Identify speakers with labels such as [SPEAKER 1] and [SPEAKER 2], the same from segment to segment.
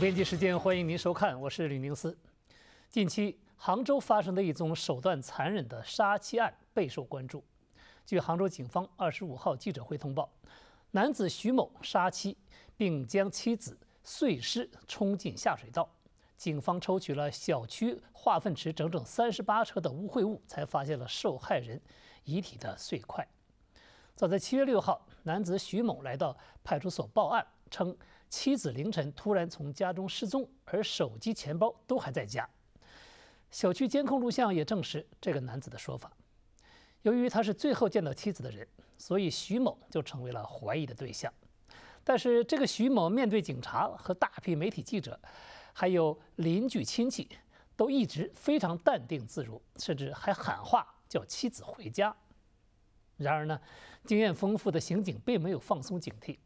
[SPEAKER 1] 编辑时间，欢迎您收看，我是吕明思。近期，杭州发生的一宗手段残忍的杀妻案备受关注。据杭州警方二十五号记者会通报，男子徐某杀妻，并将妻子碎尸冲进下水道。警方抽取了小区化粪池整整三十八车的污秽物，才发现了受害人遗体的碎块。早在七月六号，男子徐某来到派出所报案，称。妻子凌晨突然从家中失踪，而手机、钱包都还在家。小区监控录像也证实这个男子的说法。由于他是最后见到妻子的人，所以徐某就成为了怀疑的对象。但是这个徐某面对警察和大批媒体记者，还有邻居亲戚，都一直非常淡定自如，甚至还喊话叫妻子回家。然而呢，经验丰富的刑警并没有放松警惕。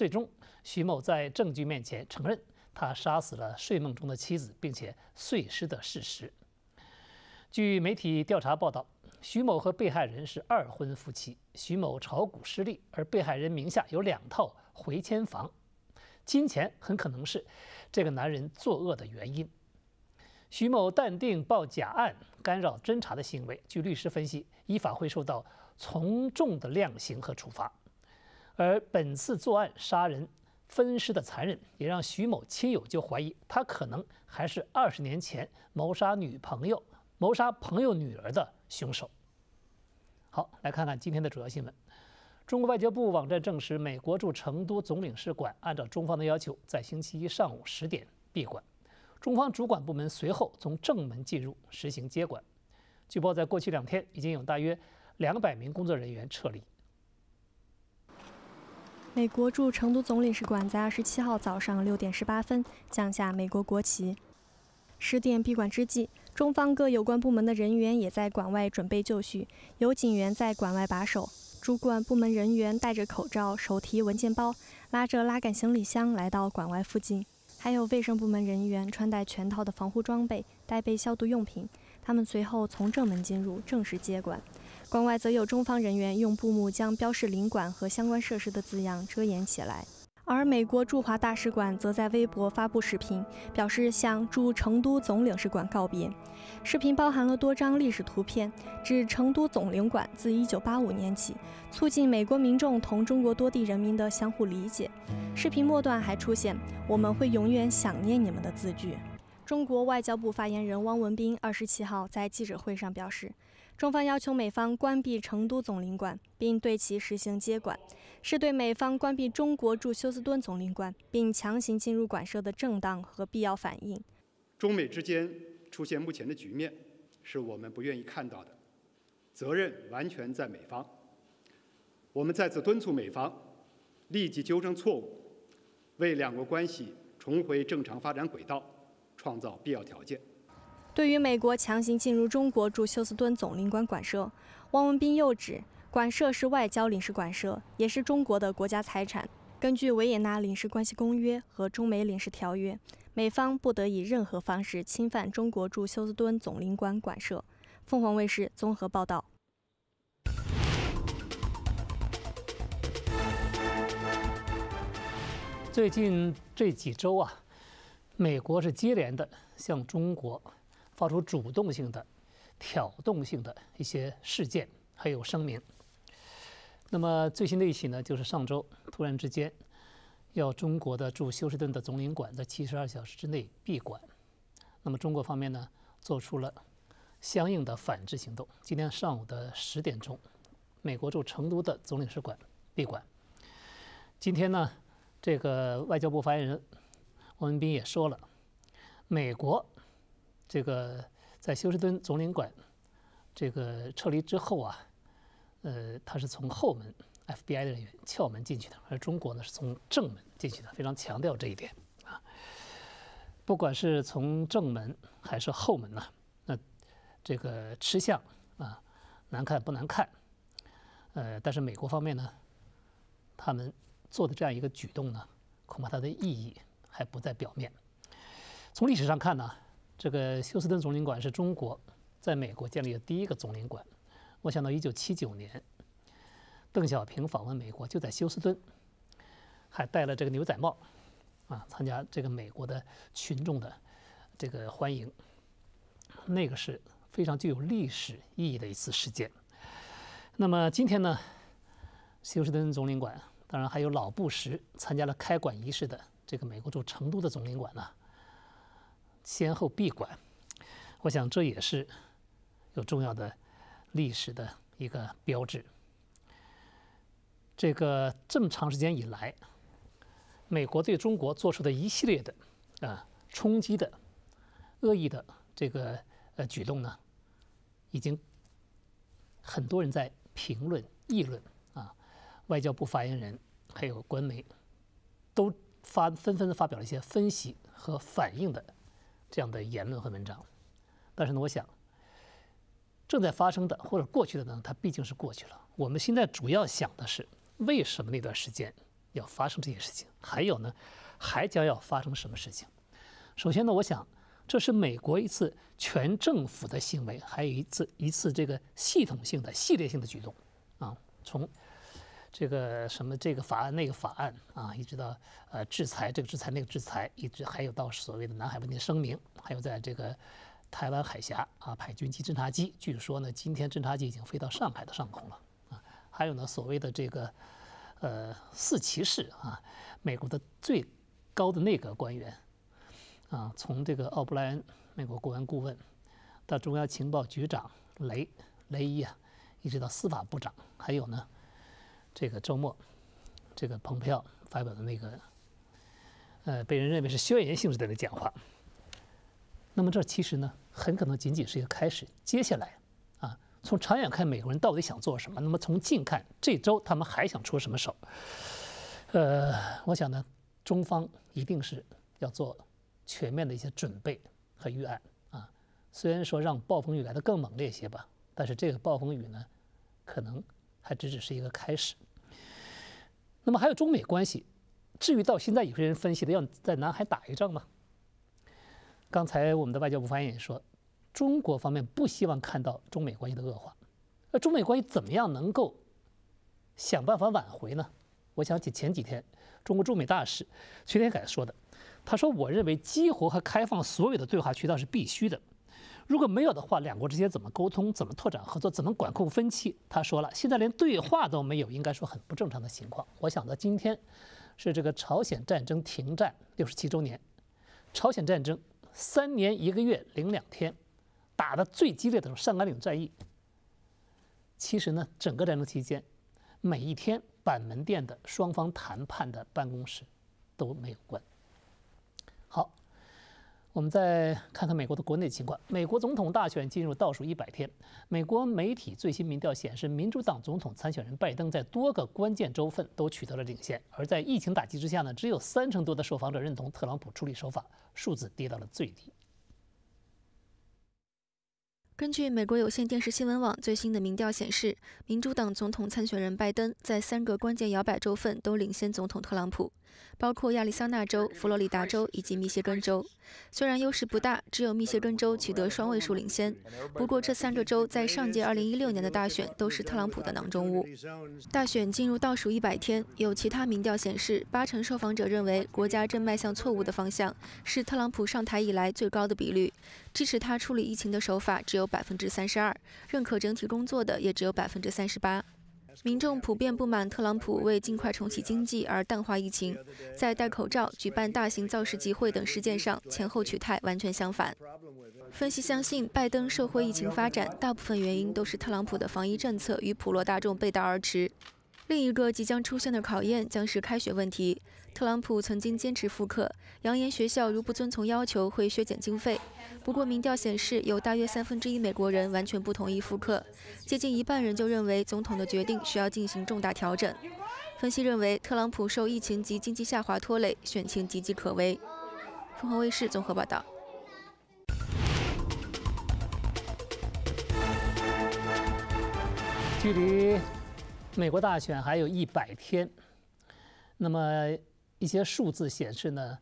[SPEAKER 1] 最终，徐某在证据面前承认他杀死了睡梦中的妻子，并且碎尸的事实。据媒体调查报道，徐某和被害人是二婚夫妻，徐某炒股失利，而被害人名下有两套回迁房，金钱很可能是这个男人作恶的原因。徐某淡定报假案、干扰侦查的行为，据律师分析，依法会受到从重的量刑和处罚。而本次作案杀人分尸的残忍，也让徐某亲友就怀疑他可能还是二十年前谋杀女朋友、谋杀朋友女儿的凶手。好，来看看今天的主要新闻。中国外交部网站证实，美国驻成都总领事馆按照中方的要求，在星期一上午十点闭馆，中方主管部门随后从正门进入实行接管。据报，在过去两天，已经有大约两百名工作人员撤离。
[SPEAKER 2] 美国驻成都总领事馆在二十七号早上六点十八分降下美国国旗。十点闭馆之际，中方各有关部门的人员也在馆外准备就绪，有警员在馆外把守，主管部门人员戴着口罩，手提文件包，拉着拉杆行李箱来到馆外附近。还有卫生部门人员穿戴全套的防护装备，带备消毒用品。他们随后从正门进入，正式接管。馆外则有中方人员用布幕将标示领馆和相关设施的字样遮掩起来，而美国驻华大使馆则在微博发布视频，表示向驻成都总领事馆告别。视频包含了多张历史图片，指成都总领馆自1985年起，促进美国民众同中国多地人民的相互理解。视频末段还出现“我们会永远想念你们”的字句。中国外交部发言人汪文斌二十七号在记者会上表示，中方要求美方关闭成都总领馆，并对其实行接管，是对美方关闭中国驻休斯敦总领馆并强行进入馆舍的正当和必要反应。中
[SPEAKER 3] 美之间出现目前的局面，是我们不愿意看到的，责任完全在美方。我们再次敦促美方立即纠正错误，为两国关系重回正常发展轨道。创造必
[SPEAKER 2] 要条件。对于美国强行进入中国驻休斯敦总领馆馆舍，汪文斌又指，馆舍是外交领事馆舍，也是中国的国家财产。根据《维也纳领事关系公约》和《中美领事条约》，美方不得以任何方式侵犯中国驻休斯敦总领馆馆舍。凤凰卫视综合报道。
[SPEAKER 1] 最近这几周啊。美国是接连的向中国发出主动性的、挑动性的一些事件还有声明。那么最新的一起呢，就是上周突然之间要中国的驻休斯顿的总领馆在七十二小时之内闭馆。那么中国方面呢，做出了相应的反制行动。今天上午的十点钟，美国驻成都的总领事馆闭馆。今天呢，这个外交部发言人。文斌也说了，美国这个在休斯敦总领馆这个撤离之后啊，呃，他是从后门，FBI 的人员撬门进去的，而中国呢是从正门进去的，非常强调这一点啊。不管是从正门还是后门呢，那这个吃相啊，难看不难看？呃，但是美国方面呢，他们做的这样一个举动呢，恐怕它的意义。还不在表面。从历史上看呢，这个休斯敦总领馆是中国在美国建立的第一个总领馆。我想到一九七九年，邓小平访问美国就在休斯敦，还戴了这个牛仔帽，啊，参加这个美国的群众的这个欢迎，那个是非常具有历史意义的一次事件。那么今天呢，休斯敦总领馆当然还有老布什参加了开馆仪式的。这个美国驻成都的总领馆呢，先后闭馆，我想这也是有重要的历史的一个标志。这个这么长时间以来，美国对中国做出的一系列的啊冲击的恶意的这个呃举动呢，已经很多人在评论议论啊，外交部发言人还有官媒都。发纷纷的发表了一些分析和反应的这样的言论和文章，但是呢，我想正在发生的或者过去的呢，它毕竟是过去了。我们现在主要想的是，为什么那段时间要发生这些事情？还有呢，还将要发生什么事情？首先呢，我想这是美国一次全政府的行为，还有一次一次这个系统性的、系列性的举动啊，从。这个什么这个法案那个法案啊，一直到呃制裁这个制裁那个制裁，一直还有到所谓的南海问题声明，还有在这个台湾海峡啊派军机侦察机，据说呢今天侦察机已经飞到上海的上空了啊。还有呢所谓的这个呃四骑士啊，美国的最高的内阁官员啊，从这个奥布莱恩美国国安顾问到中央情报局长雷雷伊啊，一直到司法部长，还有呢。这个周末，这个蓬佩奥发表的那个，呃，被人认为是宣言性质的那讲话，那么这其实呢，很可能仅仅是一个开始。接下来，啊，从长远看，美国人到底想做什么？那么从近看，这周他们还想出什么手？呃，我想呢，中方一定是要做全面的一些准备和预案啊。虽然说让暴风雨来得更猛烈些吧，但是这个暴风雨呢，可能。还只只是一个开始。那么还有中美关系，至于到现在有些人分析的要在南海打一仗吗？刚才我们的外交部发言人说，中国方面不希望看到中美关系的恶化。那中美关系怎么样能够想办法挽回呢？我想起前几天中国驻美大使崔天凯说的，他说：“我认为激活和开放所有的对话渠道是必须的。”如果没有的话，两国之间怎么沟通？怎么拓展合作？怎么管控分歧？他说了，现在连对话都没有，应该说很不正常的情况。我想到今天是这个朝鲜战争停战六十七周年，朝鲜战争三年一个月零两天，打的最激烈的时候上甘岭战役。其实呢，整个战争期间，每一天板门店的双方谈判的办公室都没有关。好。我们再看看美国的国内情况。美国总统大选进入倒数一百天，美国媒体最新民调显示，民主党总统参选人拜登在多个关键州份都取得了领先。而在疫情打击之下呢，只有三成多的受访者认同特朗普处理手法，数字跌到了最低。
[SPEAKER 4] 根据美国有线电视新闻网最新的民调显示，民主党总统参选人拜登在三个关键摇摆州份都领先总统特朗普，包括亚利桑那州、佛罗里达州以及密歇根州。虽然优势不大，只有密歇根州取得双位数领先，不过这三个州在上届2016年的大选都是特朗普的囊中物。大选进入倒数一百天，有其他民调显示，八成受访者认为国家正迈向错误的方向，是特朗普上台以来最高的比率。支持他处理疫情的手法只有百分之三十二，认可整体工作的也只有百分之三十八。民众普遍不满特朗普为尽快重启经济而淡化疫情，在戴口罩、举办大型造势集会等事件上前后取态完全相反。分析相信，拜登社会疫情发展大部分原因都是特朗普的防疫政策与普罗大众背道而驰。另一个即将出现的考验将是开学问题。特朗普曾经坚持复课，扬言学校如不遵从要求会削减经费。不过，民调显示有大约三分之一美国人完全不同意复课，接近一半人就认为总统的决定需要进行重大调整。分析认为，特朗普受疫情及经济下滑拖累，选情岌岌可危。凤凰卫视综合报道。
[SPEAKER 1] 距离美国大选还有一百天，那么。一些数字显示呢，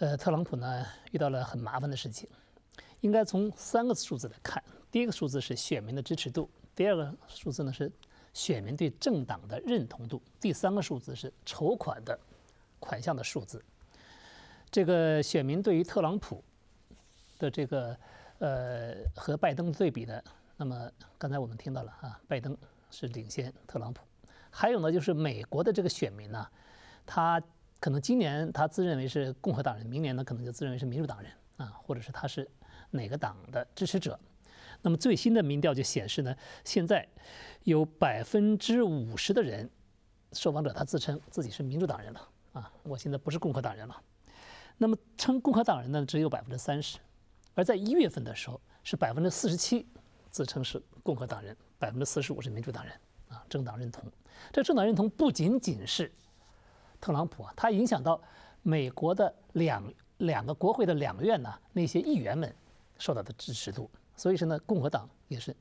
[SPEAKER 1] 呃，特朗普呢遇到了很麻烦的事情。应该从三个数字来看：第一个数字是选民的支持度；第二个数字呢是选民对政党的认同度；第三个数字是筹款的款项的数字。这个选民对于特朗普的这个呃和拜登对比的，那么刚才我们听到了啊，拜登是领先特朗普。还有呢，就是美国的这个选民呢，他。可能今年他自认为是共和党人，明年呢可能就自认为是民主党人啊，或者是他是哪个党的支持者。那么最新的民调就显示呢，现在有百分之五十的人，受访者他自称自己是民主党人了啊，我现在不是共和党人了。那么称共和党人呢只有百分之三十，而在一月份的时候是百分之四十七自称是共和党人，百分之四十五是民主党人啊。政党认同，这政党认同不仅仅是。特朗普啊，他影响到美国的两两个国会的两院呢，那些议员们受到的支持度，所以说呢，共和党也是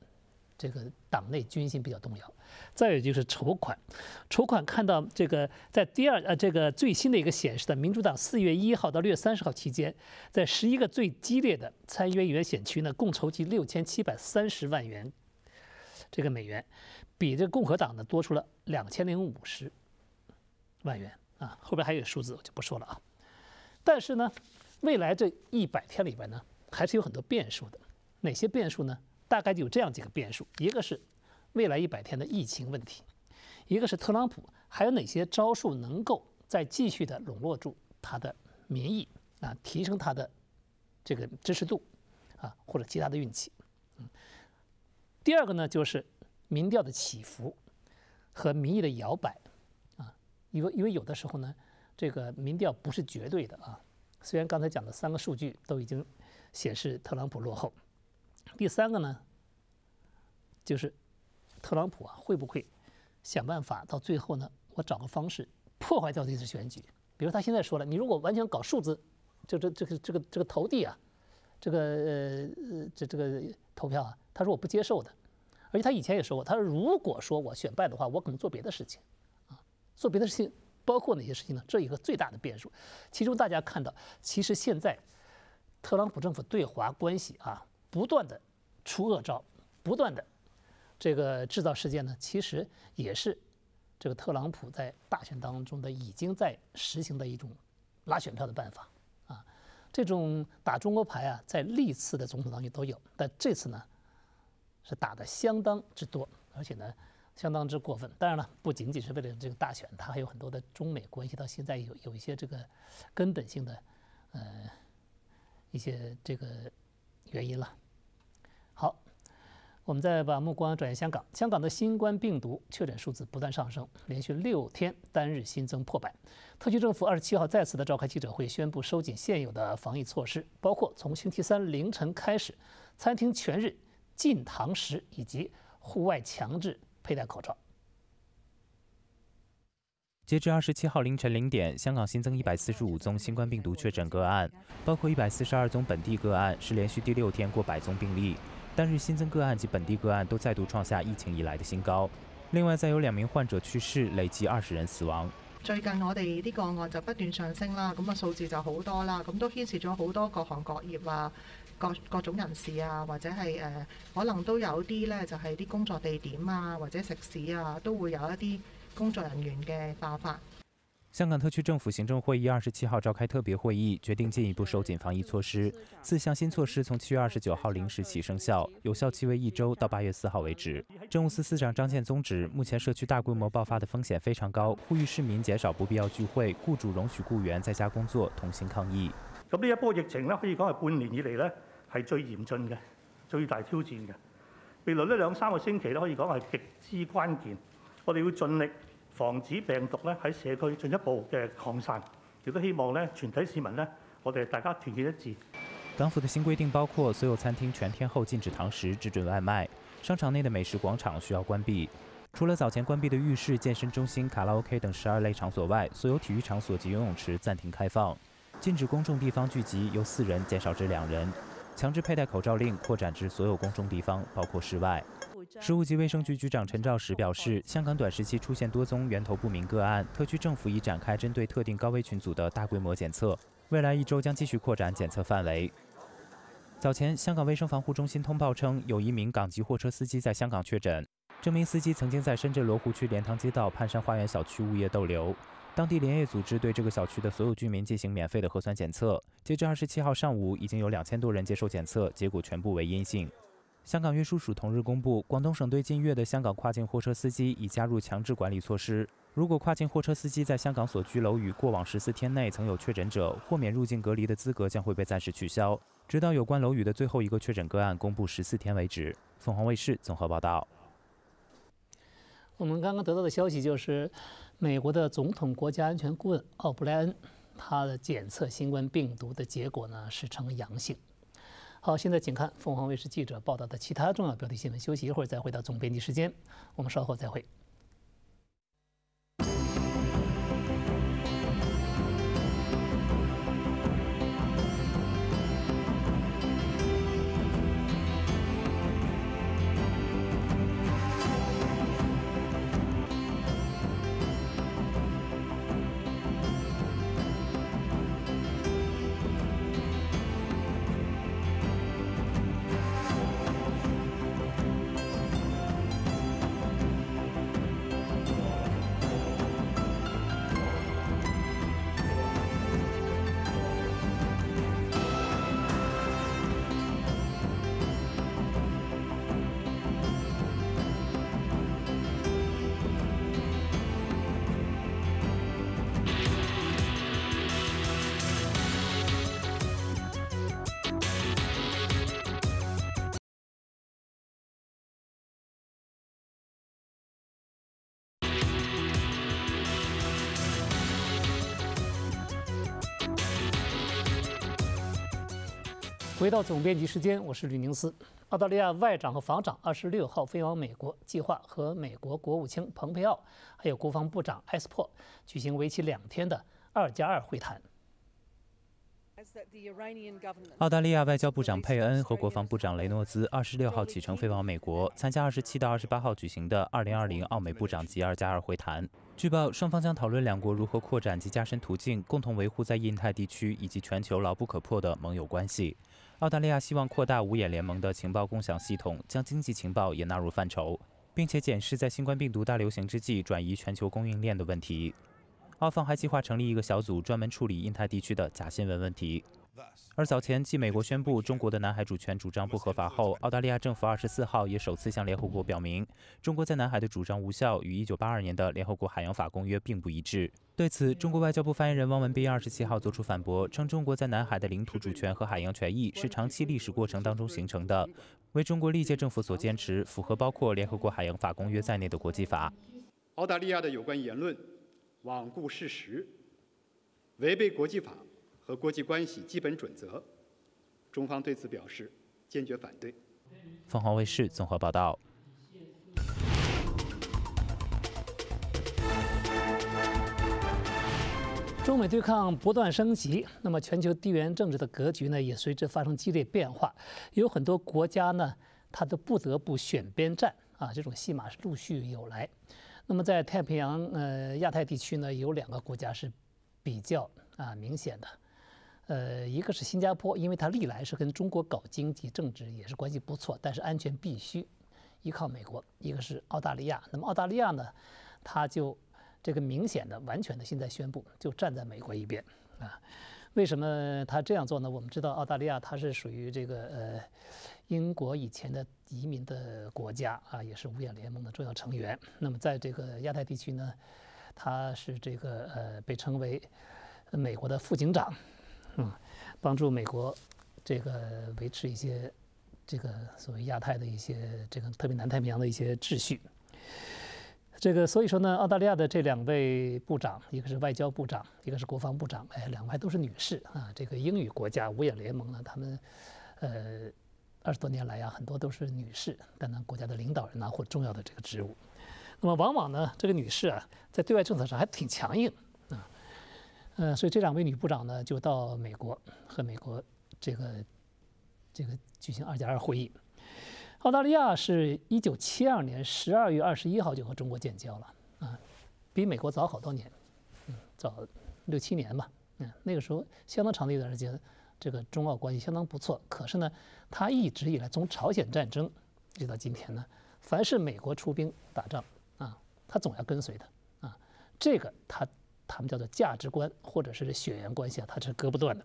[SPEAKER 1] 这个党内军心比较动摇。再有就是筹款，筹款看到这个在第二呃这个最新的一个显示的，民主党四月一号到六月三十号期间，在十一个最激烈的参议员选区呢，共筹集六千七百三十万元这个美元，比这共和党呢多出了两千零五十万元。啊，后边还有数字，我就不说了啊。但是呢，未来这一百天里边呢，还是有很多变数的。哪些变数呢？大概就有这样几个变数：一个是未来一百天的疫情问题；一个是特朗普还有哪些招数能够再继续的笼络住他的民意啊，提升他的这个支持度啊，或者其他的运气。嗯，第二个呢，就是民调的起伏和民意的摇摆。因为因为有的时候呢，这个民调不是绝对的啊。虽然刚才讲的三个数据都已经显示特朗普落后，第三个呢，就是特朗普啊会不会想办法到最后呢，我找个方式破坏掉这次选举？比如他现在说了，你如果完全搞数字，就这这个这个这个投递啊，这个呃这这个投票啊，他说我不接受的。而且他以前也说过，他说如果说我选败的话，我可能做别的事情。做别的事情，包括哪些事情呢？这一个最大的变数，其中大家看到，其实现在，特朗普政府对华关系啊，不断的出恶招，不断的这个制造事件呢，其实也是这个特朗普在大选当中的已经在实行的一种拉选票的办法啊，这种打中国牌啊，在历次的总统当中都有，但这次呢是打的相当之多，而且呢。相当之过分。当然了，不仅仅是为了这个大选，它还有很多的中美关系，到现在有有一些这个根本性的呃一些这个原因了。好，我们再把目光转向香港。香港的新冠病毒确诊数字不断上升，连续六天单日新增破百。特区政府二十七号再次的召开记者会，宣布收紧现有的防疫措施，包括从星期三凌晨开始，餐厅全日禁堂食以及户外强制。佩戴口罩。
[SPEAKER 3] 截至二十七号凌晨零点，香港新增一百四十五宗新冠病毒确诊个案，包括一百四十二宗本地个案，是连续第六天过百宗病例。单日新增个案及本地个案都再度创下疫情以来的新高。另外，再有两名患者去世，累计二十人死亡。
[SPEAKER 2] 最近我哋啲个案就不断上升啦，咁啊数字就好多啦，咁都牵涉咗好多各行各业啦。各各種人士啊，或者係誒，可能都有啲咧，就係啲工作地點啊，或者食肆啊，都會有一啲工作人員嘅爆發。
[SPEAKER 3] 香港特區政府行政會議二十七號召開特別會議，決定進一步收緊防疫措施，四項新措施從七月二十九號零時起生效，有效期為一周，到八月四號為止。政務司司長張建宗指，目前社區大規模爆發的風險非常高，呼籲市民減少不必要聚會，雇主容許雇員在家工作，同心抗疫。
[SPEAKER 1] 咁呢一波疫情呢，可以講係半年以嚟呢。係最嚴峻嘅、最大挑戰嘅。未來呢兩三個星期咧，可以講係極之關鍵。我哋要盡力防止病毒咧喺社區進一步嘅擴散。亦都希望咧，全体市民咧，我哋大家團結一致。
[SPEAKER 3] 港府的新規定包括：所有餐廳全天候禁止堂食，只准外賣；商場內的美食廣場需要關閉。除了早前關閉的浴室、健身中心、卡拉 OK 等十二類場所外，所有體育場所及游泳池暫停開放，禁止公眾地方聚集由四人減少至兩人。强制佩戴口罩令扩展至所有公众地方，包括室外。食物及卫生局局长陈肇始表示，香港短时期出现多宗源头不明个案，特区政府已展开针对特定高危群组的大规模检测，未来一周将继续扩展检测范围。早前，香港卫生防护中心通报称，有一名港籍货车司机在香港确诊，这名司机曾经在深圳罗湖区莲塘街道畔山花园小区物业逗留。当地连夜组织对这个小区的所有居民进行免费的核酸检测。截至二十七号上午，已经有两千多人接受检测，结果全部为阴性。香港运输署同日公布，广东省对近月的香港跨境货车司机已加入强制管理措施。如果跨境货车司机在香港所居楼宇过往十四天内曾有确诊者，豁免入境隔离的资格将会被暂时取消，直到有关楼宇的最后一个确诊个案公布十四天为止。凤凰卫视综合报道。
[SPEAKER 1] 我们刚刚得到的消息就是。美国的总统国家安全顾问奥布莱恩，他的检测新冠病毒的结果呢是呈阳性。好，现在请看凤凰卫视记者报道的其他重要标题新闻。休息一会儿再回到总编辑时间，我们稍后再会。回到总编辑时间，我是吕宁思。澳大利亚外长和防长二十六号飞往美国，计划和美国国务卿蓬佩奥，还有国防部长埃斯珀举行为期两天的二加二会谈。
[SPEAKER 3] 澳大利亚外交部长佩恩和国防部长雷诺兹二十六号启程飞往美国，参加二十七到二十八号举行的二零二零澳美部长级二加二会谈。据报，双方将讨论两国如何扩展及加深途径，共同维护在印太地区以及全球牢不可破的盟友关系。澳大利亚希望扩大五眼联盟的情报共享系统，将经济情报也纳入范畴，并且检视在新冠病毒大流行之际转移全球供应链的问题。澳方还计划成立一个小组，专门处理印太地区的假新闻问题。而早前，继美国宣布中国的南海主权主张不合法后，澳大利亚政府二十四号也首次向联合国表明，中国在南海的主张无效，与一九八二年的联合国海洋法公约并不一致。对此，中国外交部发言人汪文斌二十七号作出反驳，称中国在南海的领土主权和海洋权益是长期历史过程当中形成的，为中国历届政府所坚持，符合包括联合国海洋法公约在内的国际法。澳大利亚的有关言论，罔顾事实，违背国际法。和国际关系基本准则，中方对此表示坚决反对。凤凰卫视综合报道。
[SPEAKER 1] 中美对抗不断升级，那么全球地缘政治的格局呢，也随之发生激烈变化。有很多国家呢，它都不得不选边站啊，这种戏码是陆续有来。那么在太平洋呃亚太地区呢，有两个国家是比较啊明显的。呃，一个是新加坡，因为它历来是跟中国搞经济、政治也是关系不错，但是安全必须依靠美国。一个是澳大利亚，那么澳大利亚呢，它就这个明显的、完全的现在宣布就站在美国一边啊。为什么它这样做呢？我们知道澳大利亚它是属于这个呃英国以前的移民的国家啊，也是五眼联盟的重要成员。那么在这个亚太地区呢，它是这个呃被称为美国的副警长。嗯，帮助美国这个维持一些这个所谓亚太的一些这个特别南太平洋的一些秩序。这个所以说呢，澳大利亚的这两位部长，一个是外交部长，一个是国防部长，哎，两位都是女士啊。这个英语国家五眼联盟呢，他们呃二十多年来呀，很多都是女士担当国家的领导人呐或重要的这个职务。那么往往呢，这个女士啊，在对外政策上还挺强硬。嗯，所以这两位女部长呢，就到美国和美国这个这个举行二加二会议。澳大利亚是一九七二年十二月二十一号就和中国建交了啊，比美国早好多年，嗯，早六七年吧。嗯，那个时候相当长的一段时间，这个中澳关系相当不错。可是呢，它一直以来从朝鲜战争一直到今天呢，凡是美国出兵打仗啊，它总要跟随的啊，这个它。他们叫做价值观，或者是血缘关系啊，它是割不断的。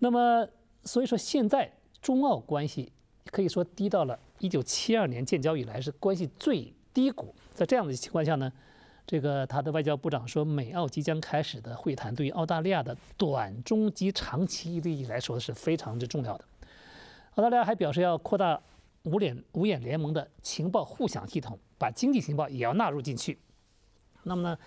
[SPEAKER 1] 那么，所以说现在中澳关系可以说低到了一九七二年建交以来是关系最低谷。在这样的情况下呢，这个他的外交部长说，美澳即将开始的会谈对于澳大利亚的短中及长期利益来说是非常之重要的。澳大利亚还表示要扩大五脸五眼联盟的情报互享系统，把经济情报也要纳入进去。那么呢？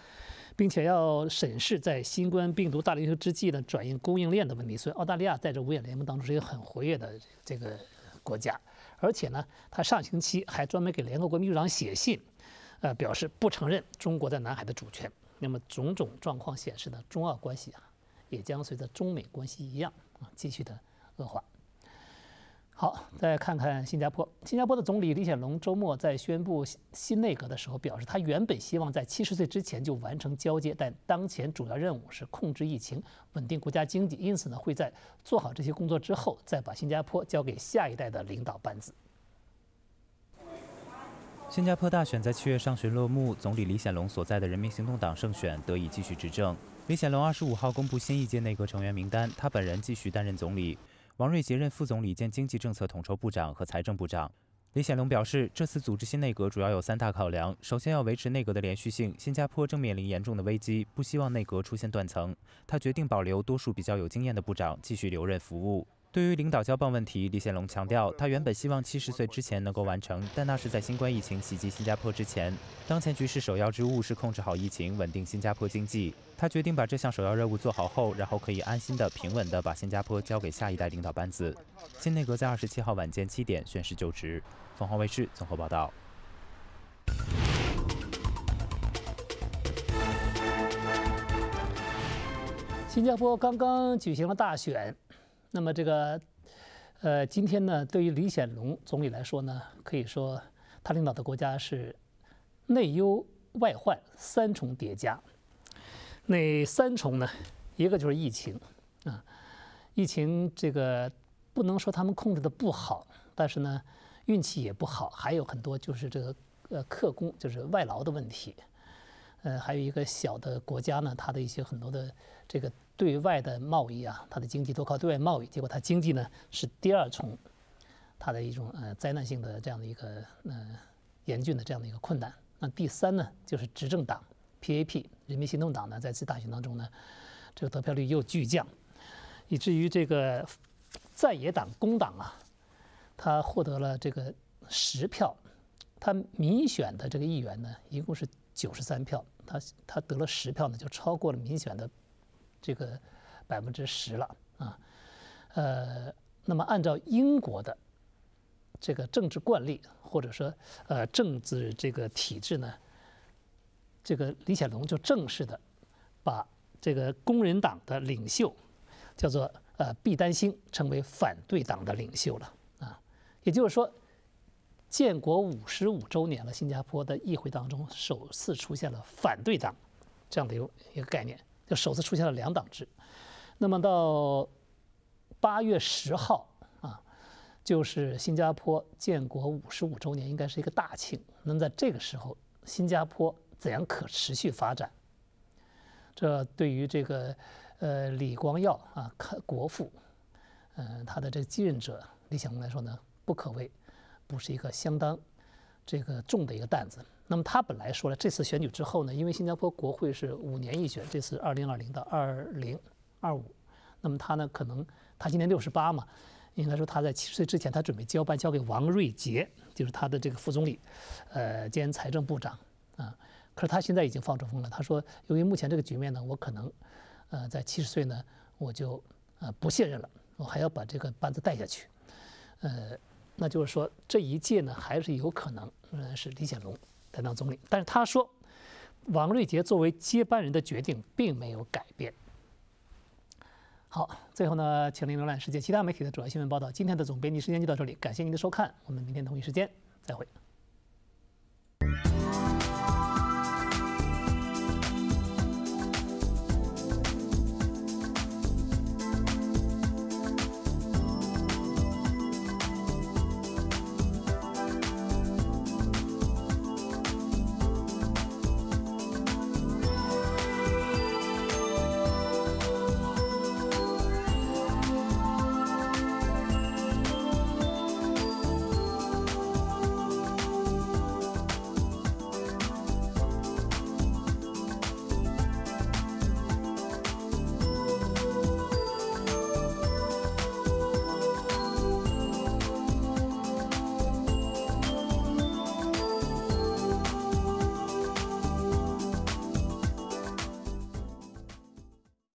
[SPEAKER 1] 并且要审视在新冠病毒大流行之际呢，转移供应链的问题。所以，澳大利亚在这五眼联盟当中是一个很活跃的这个国家，而且呢，他上星期还专门给联合国秘书长写信，呃，表示不承认中国在南海的主权。那么，种种状况显示呢，中澳关系啊，也将随着中美关系一样啊，继续的恶化。好，再看看新加坡。新加坡的总理李显龙周末在宣布新内阁的时候表示，他原本希望在七十岁之前就完成交接，但当前主要任务是控制疫情、稳定国家经济，因此呢会在做好这些工作之后，再把新加坡交给下一代的领导班子。
[SPEAKER 3] 新加坡大选在七月上旬落幕，总理李显龙所在的人民行动党胜选，得以继续执政。李显龙二十五号公布新一届内阁成员名单，他本人继续担任总理。王瑞杰任副总理兼经济政策统筹部长和财政部长。李显龙表示，这次组织新内阁主要有三大考量：首先要维持内阁的连续性。新加坡正面临严重的危机，不希望内阁出现断层。他决定保留多数比较有经验的部长继续留任服务。对于领导交棒问题，李显龙强调，他原本希望七十岁之前能够完成，但那是在新冠疫情袭击新加坡之前。当前局势首要之务是控制好疫情，稳定新加坡经济。他决定把这项首要任务做好后，然后可以安心的、平稳的把新加坡交给下一代领导班子。新内阁在二十七号晚间七点宣誓就职。凤凰卫视综合报道。
[SPEAKER 1] 新加坡刚刚举行了大选。那么这个，呃，今天呢，对于李显龙总理来说呢，可以说他领导的国家是内忧外患三重叠加。那三重呢？一个就是疫情啊，疫情这个不能说他们控制的不好，但是呢运气也不好，还有很多就是这个呃克工就是外劳的问题，呃，还有一个小的国家呢，它的一些很多的这个。对外的贸易啊，它的经济都靠对外贸易，结果它经济呢是第二重，它的一种呃灾难性的这样的一个呃严峻的这样的一个困难。那第三呢就是执政党 PAP 人民行动党呢，在次大选当中呢，这个得票率又巨降，以至于这个在野党工党啊，他获得了这个十票，他民选的这个议员呢一共是九十三票，他他得了十票呢就超过了民选的。这个百分之十了啊，呃，那么按照英国的这个政治惯例或者说呃政治这个体制呢，这个李显龙就正式的把这个工人党的领袖叫做呃毕丹星成为反对党的领袖了啊，也就是说，建国五十五周年了，新加坡的议会当中首次出现了反对党这样的一个一个概念。就首次出现了两党制，那么到八月十号啊，就是新加坡建国五十五周年，应该是一个大庆。那么在这个时候，新加坡怎样可持续发展？这对于这个呃李光耀啊，开国父，嗯，他的这个继任者李显龙来说呢，不可谓不是一个相当。这个重的一个担子。那么他本来说了，这次选举之后呢，因为新加坡国会是五年一选，这次二零二零到二零二五，那么他呢，可能他今年六十八嘛，应该说他在七十岁之前，他准备交班交给王瑞杰，就是他的这个副总理，呃，兼财政部长啊。可是他现在已经放出风了，他说，由于目前这个局面呢，我可能，呃，在七十岁呢，我就呃不卸任了，我还要把这个班子带下去，呃。那就是说，这一届呢，还是有可能，仍然是李显龙担当总理。但是他说，王瑞杰作为接班人的决定并没有改变。好，最后呢，请您浏览世界其他媒体的主要新闻报道。今天的总编辑时间就到这里，感谢您的收看，我们明天同一时间再会。